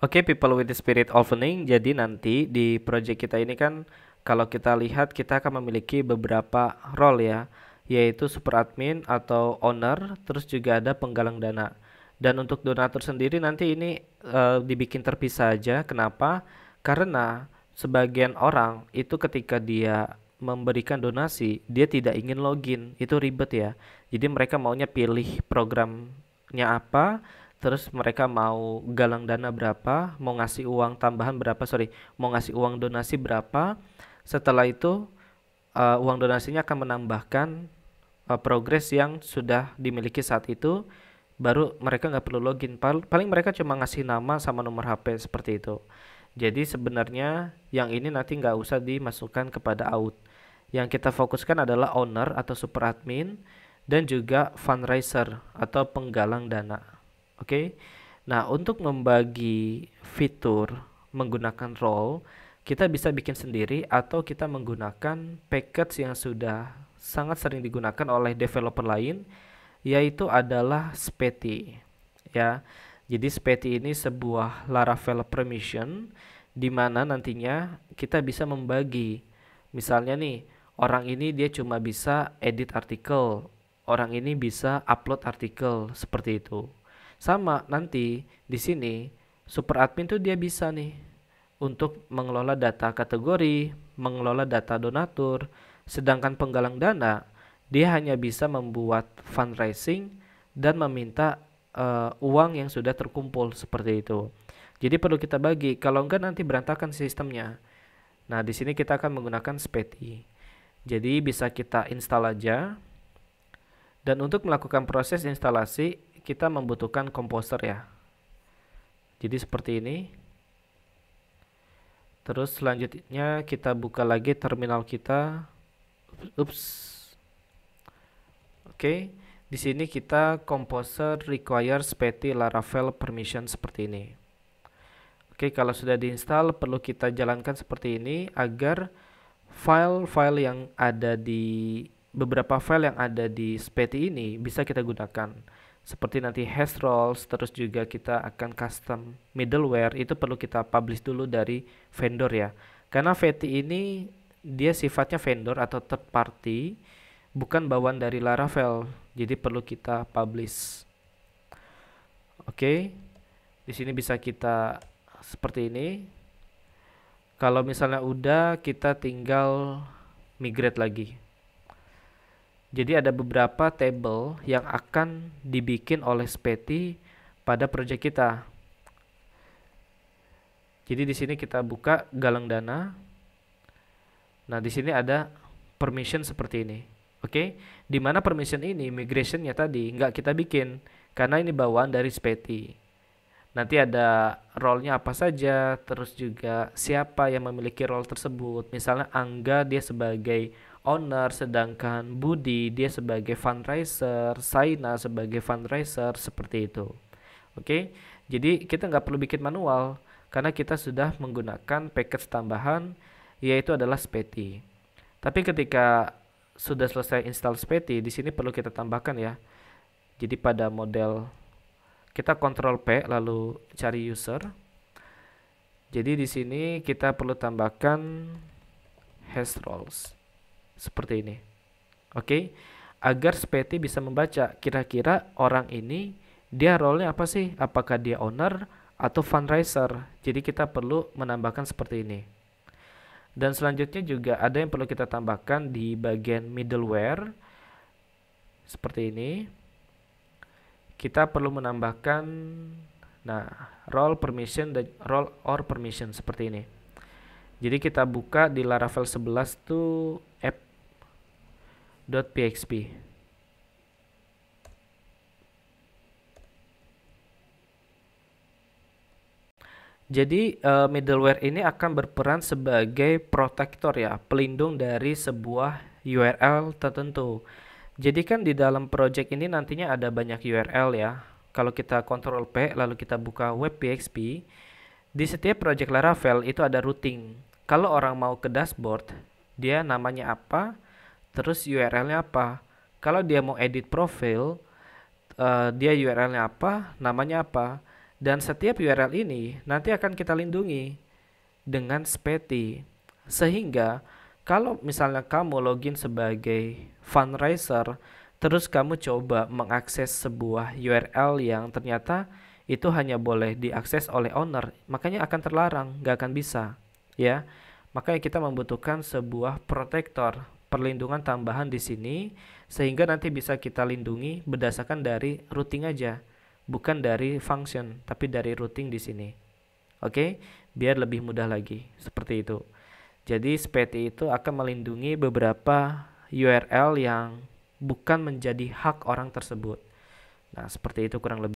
Oke, okay, people with the spirit opening. Jadi nanti di project kita ini kan kalau kita lihat kita akan memiliki beberapa role ya, yaitu super admin atau owner, terus juga ada penggalang dana. Dan untuk donatur sendiri nanti ini uh, dibikin terpisah aja. Kenapa? Karena sebagian orang itu ketika dia memberikan donasi, dia tidak ingin login. Itu ribet ya. Jadi mereka maunya pilih programnya apa, terus mereka mau galang dana berapa, mau ngasih uang tambahan berapa, sorry, mau ngasih uang donasi berapa. Setelah itu uh, uang donasinya akan menambahkan uh, progres yang sudah dimiliki saat itu, baru mereka nggak perlu login. paling mereka cuma ngasih nama sama nomor HP seperti itu. Jadi sebenarnya yang ini nanti nggak usah dimasukkan kepada out. Yang kita fokuskan adalah owner atau super admin dan juga fundraiser atau penggalang dana. Oke. Okay? Nah, untuk membagi fitur menggunakan role, kita bisa bikin sendiri atau kita menggunakan package yang sudah sangat sering digunakan oleh developer lain yaitu adalah SPETI ya. Jadi SPETI ini sebuah Laravel permission di mana nantinya kita bisa membagi. Misalnya nih, orang ini dia cuma bisa edit artikel, orang ini bisa upload artikel seperti itu. Sama nanti di sini super admin tuh dia bisa nih untuk mengelola data kategori, mengelola data donatur, sedangkan penggalang dana dia hanya bisa membuat fundraising dan meminta uh, uang yang sudah terkumpul seperti itu. Jadi perlu kita bagi, kalau enggak nanti berantakan sistemnya. Nah, di sini kita akan menggunakan SPETI. Jadi bisa kita install aja. Dan untuk melakukan proses instalasi, kita membutuhkan komposer ya. Jadi seperti ini. Terus selanjutnya kita buka lagi terminal kita. Ups. Oke, di sini kita composer require spety Laravel permission seperti ini. Oke, kalau sudah diinstal perlu kita jalankan seperti ini agar file-file yang ada di beberapa file yang ada di spety ini bisa kita gunakan seperti nanti hash rolls terus juga kita akan custom middleware itu perlu kita publish dulu dari vendor ya karena VT ini dia sifatnya vendor atau third party bukan bawaan dari Laravel jadi perlu kita publish oke okay. di sini bisa kita seperti ini kalau misalnya udah kita tinggal migrate lagi jadi ada beberapa table yang akan dibikin oleh Speti pada project kita. Jadi di sini kita buka galang dana. Nah, di sini ada permission seperti ini. Oke, okay? di mana permission ini migrationnya tadi nggak kita bikin karena ini bawaan dari Speti. Nanti ada role-nya apa saja, terus juga siapa yang memiliki role tersebut. Misalnya Angga dia sebagai owner sedangkan Budi dia sebagai fundraiser Saina sebagai fundraiser seperti itu oke okay? jadi kita nggak perlu bikin manual karena kita sudah menggunakan package tambahan yaitu adalah Speti tapi ketika sudah selesai install Speti di sini perlu kita tambahkan ya jadi pada model kita kontrol P lalu cari user jadi di sini kita perlu tambahkan hash roles seperti ini. Oke. Okay? Agar speti bisa membaca kira-kira orang ini dia role-nya apa sih? Apakah dia owner atau fundraiser? Jadi kita perlu menambahkan seperti ini. Dan selanjutnya juga ada yang perlu kita tambahkan di bagian middleware seperti ini. Kita perlu menambahkan nah, role permission dan role or permission seperti ini. Jadi kita buka di Laravel 11 tuh app .php Jadi uh, middleware ini akan berperan sebagai protektor ya, pelindung dari sebuah URL tertentu. Jadi kan di dalam project ini nantinya ada banyak URL ya. Kalau kita Ctrl P lalu kita buka web PXP, di setiap project Laravel itu ada routing. Kalau orang mau ke dashboard, dia namanya apa? Terus URL-nya apa? Kalau dia mau edit profil, uh, dia URL-nya apa, namanya apa. Dan setiap URL ini nanti akan kita lindungi dengan speti. Sehingga kalau misalnya kamu login sebagai fundraiser, terus kamu coba mengakses sebuah URL yang ternyata itu hanya boleh diakses oleh owner, makanya akan terlarang, nggak akan bisa, ya. Makanya kita membutuhkan sebuah protektor perlindungan tambahan di sini sehingga nanti bisa kita lindungi berdasarkan dari routing aja, bukan dari function, tapi dari routing di sini. Oke, biar lebih mudah lagi. Seperti itu. Jadi seperti itu akan melindungi beberapa URL yang bukan menjadi hak orang tersebut. Nah, seperti itu kurang lebih